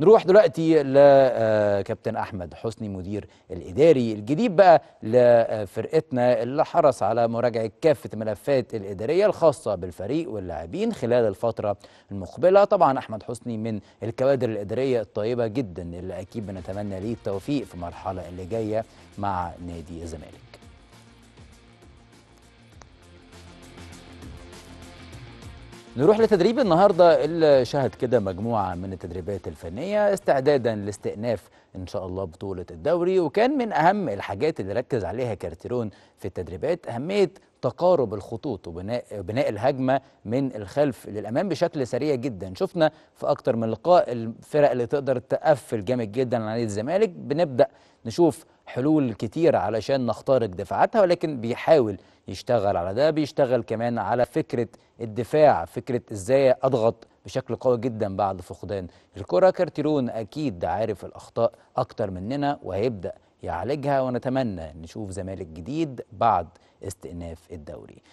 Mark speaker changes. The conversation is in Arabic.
Speaker 1: نروح دلوقتي لكابتن آه، احمد حسني مدير الاداري الجديد بقى لفرقتنا اللي حرص على مراجعه كافه الملفات الاداريه الخاصه بالفريق واللاعبين خلال الفتره المقبله طبعا احمد حسني من الكوادر الاداريه الطيبه جدا اللي اكيد بنتمنى ليه التوفيق في المرحله اللي جايه مع نادي الزمالك نروح لتدريب النهارده اللي شهد كده مجموعه من التدريبات الفنيه استعدادا لاستئناف ان شاء الله بطوله الدوري وكان من اهم الحاجات اللي ركز عليها كارتيرون في التدريبات اهميه تقارب الخطوط وبناء بناء الهجمه من الخلف للامام بشكل سريع جدا شفنا في اكتر من لقاء الفرق اللي تقدر تقفل جامد جدا على الزمالك بنبدا نشوف حلول كتير علشان نخترق دفاعاتها ولكن بيحاول يشتغل على ده بيشتغل كمان على فكرة الدفاع فكرة ازاي اضغط بشكل قوي جدا بعد فقدان الكرة كارتيرون اكيد عارف الاخطاء اكتر مننا وهيبدأ يعالجها ونتمنى نشوف زمالك جديد بعد استئناف الدوري